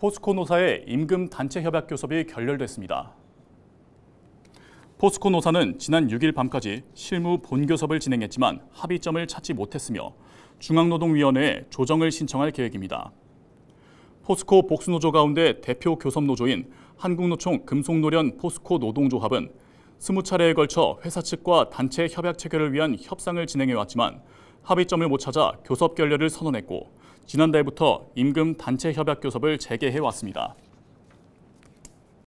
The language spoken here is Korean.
포스코 노사의 임금 단체 협약 교섭이 결렬됐습니다. 포스코 노사는 지난 6일 밤까지 실무 본교섭을 진행했지만 합의점을 찾지 못했으며 중앙노동위원회에 조정을 신청할 계획입니다. 포스코 복수노조 가운데 대표 교섭노조인 한국노총 금속노련 포스코 노동조합은 20차례에 걸쳐 회사 측과 단체 협약 체결을 위한 협상을 진행해왔지만 합의점을 못 찾아 교섭 결렬을 선언했고 지난달부터 임금 단체 협약 교섭을 재개해 왔습니다.